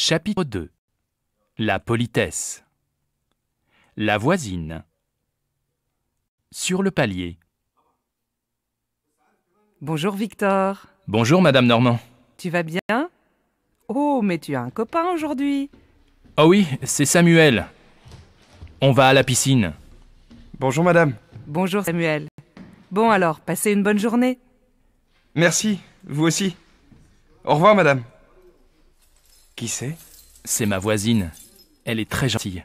Chapitre 2 La politesse La voisine Sur le palier Bonjour Victor, Bonjour Madame Normand. tu vas bien Oh, mais tu as un copain aujourd'hui Oh oui, c'est Samuel. On va à la piscine. Bonjour madame. Bonjour Samuel. Bon alors, passez une bonne journée. Merci, vous aussi. Au revoir madame. Qui c'est C'est ma voisine. Elle est très gentille.